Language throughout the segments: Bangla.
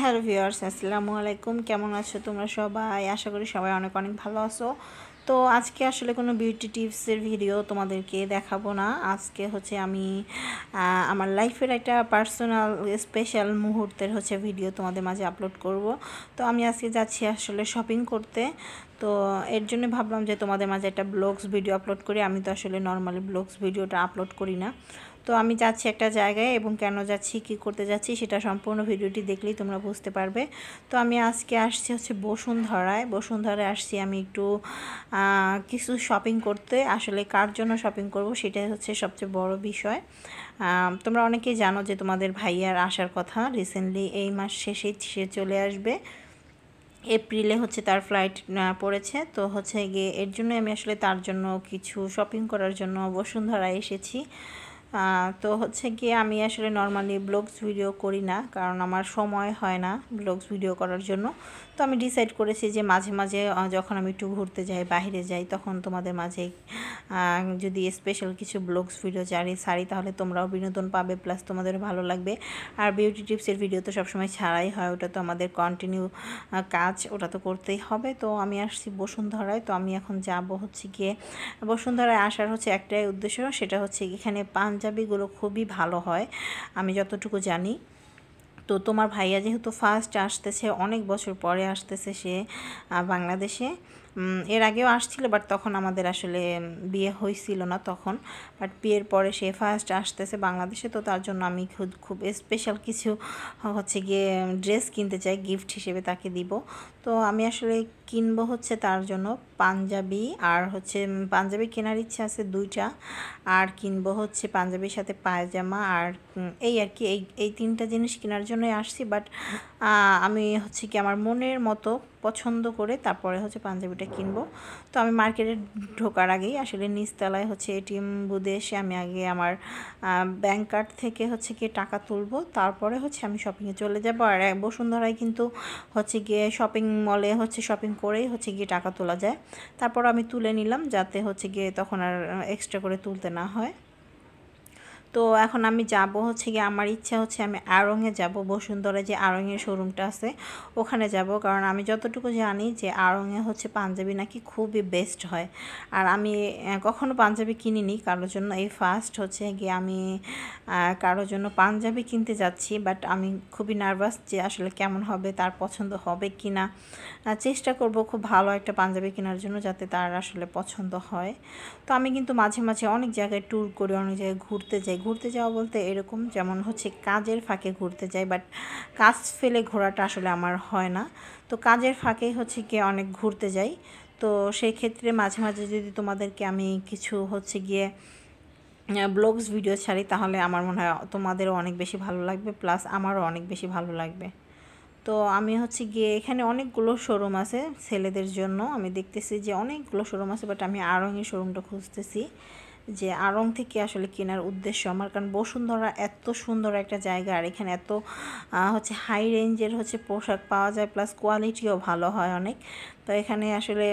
হ্যালো ভিউয়ার্স আসসালামু আলাইকুম কেমন আছো তোমরা সবাই আশা করি সবাই অনেক অনেক ভালো আছো তো আজকে আসলে কোনো বিউটি টিপসের ভিডিও তোমাদেরকে দেখাবো না আজকে হচ্ছে আমি আমার লাইফের একটা পার্সোনাল স্পেশাল মুহূর্তের হচ্ছে ভিডিও তোমাদের মাঝে আপলোড করব তো আমি আজকে যাচ্ছি আসলে শপিং করতে তো এর জন্য ভাবলাম যে তোমাদের মাঝে একটা ব্লগস ভিডিও আপলোড করি আমি তো আসলে নর্মালি ব্লগস ভিডিওটা আপলোড করি না তো আমি যাচ্ছি একটা জায়গায় এবং কেন যাচ্ছি কি করতে যাচ্ছি সেটা সম্পূর্ণ ভিডিওটি দেখলেই তোমরা বুঝতে পারবে তো আমি আজকে আসছি হচ্ছে বসুন্ধরায় বসুন্ধরায় আসছি আমি একটু কিছু শপিং করতে আসলে কার জন্য শপিং করব সেটাই হচ্ছে সবচেয়ে বড় বিষয় তোমরা অনেকেই জানো যে তোমাদের ভাইয়ার আসার কথা রিসেন্টলি এই মাস শেষে সে চলে আসবে এপ্রিলে হচ্ছে তার ফ্লাইট পড়েছে তো হচ্ছে গিয়ে এর জন্য আমি আসলে তার জন্য কিছু শপিং করার জন্য বসুন্ধরায় এসেছি তো হচ্ছে কি আমি আসলে নর্মালি ব্লগস ভিডিও করি না কারণ আমার সময় হয় না ব্লগস ভিডিও করার জন্য তো আমি ডিসাইড করেছি যে মাঝে মাঝে যখন আমি একটু ঘুরতে যাই বাহিরে যাই তখন তোমাদের মাঝে যদি স্পেশাল কিছু ব্লগস ভিডিও চারি সারি তাহলে তোমরাও বিনোদন পাবে প্লাস তোমাদের ভালো লাগবে আর বিউটি টিপসের ভিডিও তো সবসময় ছাড়াই হয় ওটা তো আমাদের কন্টিনিউ কাজ ওটা তো করতেই হবে তো আমি আসছি বসুন্ধরায় তো আমি এখন যাব হচ্ছে গিয়ে বসুন্ধরায় আসার হচ্ছে একটাই উদ্দেশ্য সেটা হচ্ছে এখানে পাঞ্জ পাঞ্জাবিগুলো খুবই ভালো হয় আমি যতটুকু জানি তো তোমার ভাইয়া যেহেতু ফার্স্ট আসতেছে অনেক বছর পরে আসতেছে সে বাংলাদেশে এর আগেও আসছিল বাট তখন আমাদের আসলে বিয়ে হয়েছিল না তখন বাট বিয়ের পরে সে ফার্স্ট আসতেছে বাংলাদেশে তো তার জন্য আমি খুব খুব স্পেশাল কিছু হচ্ছে গিয়ে ড্রেস কিনতে চাই গিফট হিসেবে তাকে দিব তো আমি আসলে কিনব হচ্ছে তার জন্য পাঞ্জাবি আর হচ্ছে পাঞ্জাবি কেনার ইচ্ছা আছে দুইটা আর কিনব হচ্ছে পাঞ্জাবির সাথে পায়জামা আর এই আর কি এই এই তিনটা জিনিস কেনার জন্যই আসছি বাট আমি হচ্ছে কি আমার মনের মতো পছন্দ করে তারপরে হচ্ছে পাঞ্জাবিটা কিনবো তো আমি মার্কেটে ঢোকার আগেই আসলে নিচতলায় হচ্ছে এটিএম বুদে এসে আমি আগে আমার ব্যাংক কার্ড থেকে হচ্ছে গিয়ে টাকা তুলবো তারপরে হচ্ছে আমি শপিংয়ে চলে যাব আর বসুন্ধরায় কিন্তু হচ্ছে গিয়ে শপিং মলে হচ্ছে শপিং করেই হচ্ছে গিয়ে টাকা তোলা যায় তারপর আমি তুলে নিলাম যাতে হচ্ছে গিয়ে তখন আর এক্সট্রা করে তুলতে না হয় তো এখন আমি যাব হচ্ছে গিয়ে আমার ইচ্ছা হচ্ছে আমি আড়ংয়ে যাব বসুন্ধরা যে আড়ংয়ের শোরুমটা আছে ওখানে যাব কারণ আমি যতটুকু জানি যে আড়ংয়ে হচ্ছে পাঞ্জাবি নাকি খুবই বেস্ট হয় আর আমি কখনো পাঞ্জাবি কিনিনি কারোর জন্য এই ফার্স্ট হচ্ছে গিয়ে আমি কারোর জন্য পাঞ্জাবি কিনতে যাচ্ছি বাট আমি খুবই নার্ভাস যে আসলে কেমন হবে তার পছন্দ হবে কি না চেষ্টা করব খুব ভালো একটা পাঞ্জাবি কেনার জন্য যাতে তার আসলে পছন্দ হয় তো আমি কিন্তু মাঝে মাঝে অনেক জায়গায় ট্যুর করি অনেক জায়গায় ঘুরতে যাই ঘুরতে যাওয়া বলতে এরকম যেমন হচ্ছে কাজের ফাঁকে ঘুরতে যাই বাট কাজ ফেলে ঘোরাটা আসলে আমার হয় না তো কাজের ফাঁকেই হচ্ছে গিয়ে অনেক ঘুরতে যাই তো সেই ক্ষেত্রে মাঝে মাঝে যদি তোমাদেরকে আমি কিছু হচ্ছে গিয়ে ব্লগস ভিডিও ছাড়ি তাহলে আমার মনে হয় তোমাদেরও অনেক বেশি ভালো লাগবে প্লাস আমারও অনেক বেশি ভালো লাগবে তো আমি হচ্ছে গিয়ে এখানে অনেকগুলো শোরুম আছে ছেলেদের জন্য আমি দেখতেছি যে অনেকগুলো শোরুম আছে বাট আমি আরঙের শোরুমটা খুঁজতেছি যে আড়ং থেকে আসলে কেনার উদ্দেশ্য আমার কারণ বসুন্ধরা এত সুন্দর একটা জায়গা আর এখানে এত হচ্ছে হাই রেঞ্জের হচ্ছে পোশাক পাওয়া যায় প্লাস কোয়ালিটিও ভালো হয় অনেক তো এখানে আসলে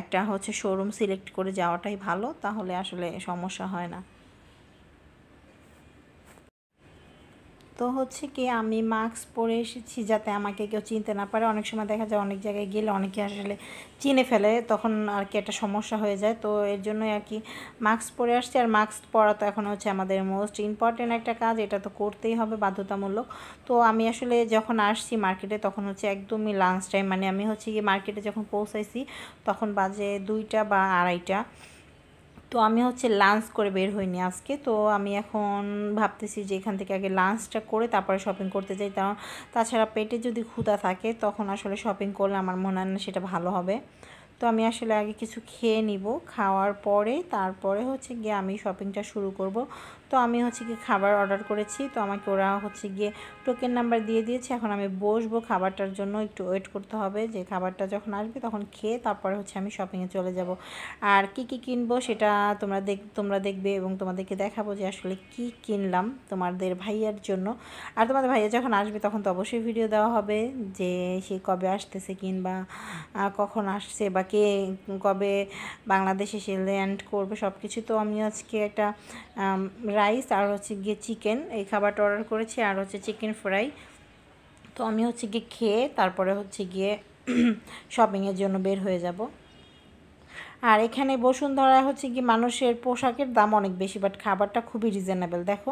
একটা হচ্ছে শোরুম সিলেক্ট করে যাওয়াটাই ভালো তাহলে আসলে সমস্যা হয় না তো হচ্ছে কি আমি মাস্ক পরে এসেছি যাতে আমাকে কেউ চিনতে না পারে অনেক সময় দেখা যায় অনেক জায়গায় গেলে অনেকে আসলে চিনে ফেলে তখন আর কি একটা সমস্যা হয়ে যায় তো এর জন্যই আর কি মাস্ক পরে আসছি আর মাস্ক পরা তো এখন হচ্ছে আমাদের মোস্ট ইম্পর্টেন্ট একটা কাজ এটা তো করতেই হবে বাধ্যতামূলক তো আমি আসলে যখন আসছি মার্কেটে তখন হচ্ছে একদমই লাঞ্চ টাইম মানে আমি হচ্ছে কি মার্কেটে যখন পৌঁছাইছি তখন বাজে দুইটা বা আড়াইটা তো আমি হচ্ছে লাঞ্চ করে বের হইনি আজকে তো আমি এখন ভাবতেছি যে এখান থেকে আগে লাঞ্চটা করে তারপরে শপিং করতে যাই তা তাছাড়া পেটে যদি ক্ষুধা থাকে তখন আসলে শপিং করলে আমার মনে হয় না সেটা ভালো হবে তো আমি আসলে আগে কিছু খেয়ে নিব খাওয়ার পরে তারপরে হচ্ছে গিয়ে আমি শপিংটা শুরু করব তো আমি হচ্ছে গিয়ে খাবার অর্ডার করেছি তো আমাকে ওরা হচ্ছে গিয়ে টোকেন নাম্বার দিয়ে দিয়েছে এখন আমি বসবো খাবারটার জন্য একটু ওয়েট করতে হবে যে খাবারটা যখন আসবে তখন খেয়ে তারপরে হচ্ছে আমি শপিংয়ে চলে যাব আর কি কি কিনবো সেটা তোমরা দেখ তোমরা দেখবে এবং তোমাদেরকে দেখাবো যে আসলে কি কিনলাম তোমাদের ভাইয়ার জন্য আর তোমাদের ভাইয়া যখন আসবে তখন তো অবশ্যই ভিডিও দেওয়া হবে যে সে কবে আসতেছে কিংবা কখন আসছে বা কে কবে বাংলাদেশে এসে ল্যান্ড করবে সব কিছু তো আমি আজকে একটা রাইস আর হচ্ছে গিয়ে চিকেন এই খাবারটা অর্ডার করেছি আর হচ্ছে চিকেন ফ্রাই তো আমি হচ্ছে গিয়ে খেয়ে তারপরে হচ্ছে গিয়ে শপিংয়ের জন্য বের হয়ে যাব আর এখানে বসুন্ধরা হচ্ছে কি মানুষের পোশাকের দাম অনেক বেশি বাট খাবারটা খুবই রিজনেবল দেখো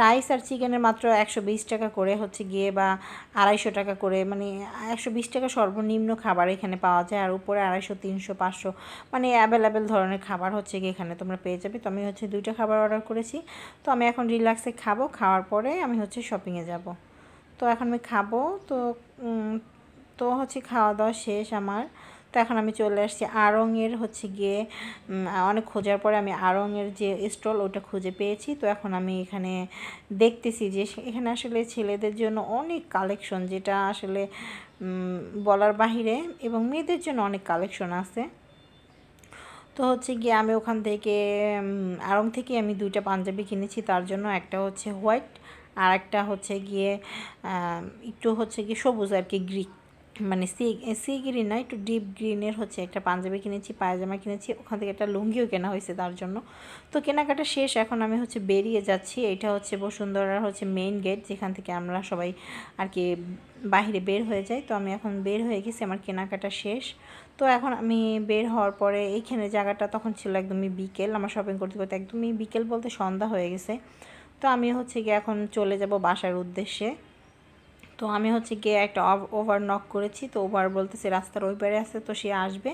রাইস আর চিকেনের মাত্র একশো বিশ টাকা করে হচ্ছে গিয়ে বা আড়াইশো টাকা করে মানে একশো বিশ টাকা সর্বনিম্ন খাবার এখানে পাওয়া যায় আর উপরে আড়াইশো তিনশো পাঁচশো মানে অ্যাভেলেবেল ধরনের খাবার হচ্ছে গিয়ে এখানে তোমরা পেয়ে যাবে তো আমি হচ্ছে দুইটা খাবার অর্ডার করেছি তো আমি এখন রিল্যাক্সে খাবো খাওয়ার পরে আমি হচ্ছে শপিংয়ে যাব তো এখন আমি খাবো তো তো হচ্ছে খাওয়া দাওয়া শেষ আমার তো এখন আমি চলে আসছি আড়ংয়ের হচ্ছে গিয়ে অনেক খোঁজার পরে আমি আড়ংয়ের যে স্টল ওটা খুঁজে পেয়েছি তো এখন আমি এখানে দেখতেছি যে এখানে আসলে ছেলেদের জন্য অনেক কালেকশন যেটা আসলে বলার বাহিরে এবং মেয়েদের জন্য অনেক কালেকশন আছে তো হচ্ছে গিয়ে আমি ওখান থেকে আরং থেকে আমি দুইটা পাঞ্জাবি কিনেছি তার জন্য একটা হচ্ছে হোয়াইট আর একটা হচ্ছে গিয়ে একটু হচ্ছে গিয়ে সবুজ আর কি গ্রিক মানে সি সি গ্রিন না একটু ডিপ গ্রিনের হচ্ছে একটা পাঞ্জাবি কিনেছি পায়জামা কিনেছি ওখান থেকে একটা লুঙ্গিও কেনা হয়েছে তার জন্য তো কেনাকাটা শেষ এখন আমি হচ্ছে বেরিয়ে যাচ্ছি এটা হচ্ছে বসুন্ধরার হচ্ছে মেইন গেট যেখান থেকে আমরা সবাই আর কি বাহিরে বের হয়ে যাই তো আমি এখন বের হয়ে গেছি আমার কেনাকাটা শেষ তো এখন আমি বের হওয়ার পরে এইখানে জায়গাটা তখন ছিল একদমই বিকেল আমার শপিং করতে করতে একদমই বিকেল বলতে সন্ধ্যা হয়ে গেছে তো আমি হচ্ছে কি এখন চলে যাব বাসার উদ্দেশ্যে তো আমি হচ্ছে গিয়ে একটা ওভার নক করেছি তো ওভার বলতেছে রাস্তার ওই পারে আছে তো সে আসবে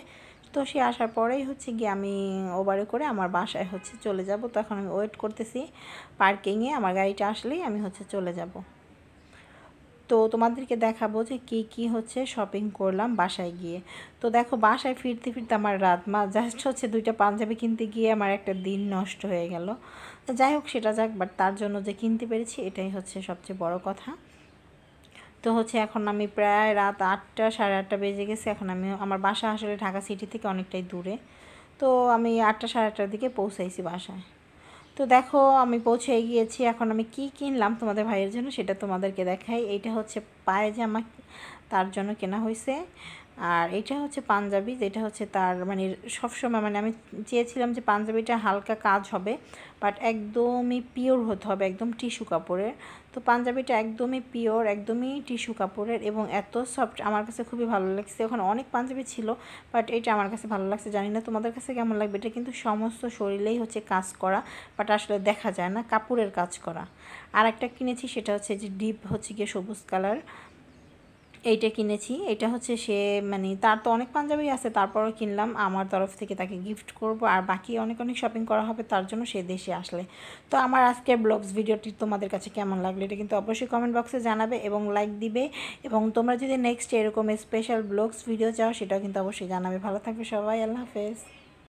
তো সে আসার পরেই হচ্ছে গিয়ে আমি ওভারে করে আমার বাসায় হচ্ছে চলে যাব তো এখন আমি ওয়েট করতেছি পার্কিংয়ে আমার গাড়িটা আসলেই আমি হচ্ছে চলে যাব তো তোমাদেরকে দেখাবো যে কি কি হচ্ছে শপিং করলাম বাসায় গিয়ে তো দেখো বাসায় ফিরতে ফিরতে আমার রাত মা জাস্ট হচ্ছে দুইটা পাঞ্জাবি কিনতে গিয়ে আমার একটা দিন নষ্ট হয়ে গেল যাই হোক সেটা যাক বাট তার জন্য যে কিনতে পেরেছি এটাই হচ্ছে সবচেয়ে বড় কথা তো হচ্ছে এখন আমি প্রায় রাত আটটা সাড়ে আটটা বেজে গেছে এখন আমি আমার বাসা আসলে ঢাকা সিটি থেকে অনেকটাই দূরে তো আমি আটটা সাড়ে আটটার দিকে পৌঁছাইছি বাসায় তো দেখো আমি পৌঁছে গিয়েছি এখন আমি কি কিনলাম তোমাদের ভাইয়ের জন্য সেটা তোমাদেরকে দেখাই এইটা হচ্ছে পায়ে যে আমার তার জন্য কেনা হয়েছে আর এটা হচ্ছে পাঞ্জাবি যেটা হচ্ছে তার মানে সবসময় মানে আমি চেয়েছিলাম যে পাঞ্জাবিটা হালকা কাজ হবে বাট একদমই পিওর হতে হবে একদম টিস্যু কাপড়ের তো পাঞ্জাবিটা একদমই পিওর একদমই টিস্যু কাপড়ের এবং এত সফট আমার কাছে খুবই ভালো লাগছে ওখানে অনেক পাঞ্জাবি ছিল বাট এটা আমার কাছে ভালো লাগছে জানি না তোমাদের কাছে কেমন লাগবে এটা কিন্তু সমস্ত শরীরেই হচ্ছে কাজ করা বাট আসলে দেখা যায় না কাপড়ের কাজ করা আর একটা কিনেছি সেটা হচ্ছে যে ডিপ হচ্ছে গিয়ে সবুজ কালার এইটা কিনেছি এটা হচ্ছে সে মানে তার তো অনেক পাঞ্জাবি আছে তারপরও কিনলাম আমার তরফ থেকে তাকে গিফট করব আর বাকি অনেক অনেক শপিং করা হবে তার জন্য সে দেশে আসলে তো আমার আজকের ব্লগস ভিডিওটি তোমাদের কাছে কেমন লাগলো এটা কিন্তু অবশ্যই কমেন্ট বক্সে জানাবে এবং লাইক দিবে এবং তোমরা যদি নেক্সট এরকম স্পেশাল ব্লগস ভিডিও চাও সেটাও কিন্তু অবশ্যই জানাবে ভালো থাকবে সবাই আল্লাহ হাফেজ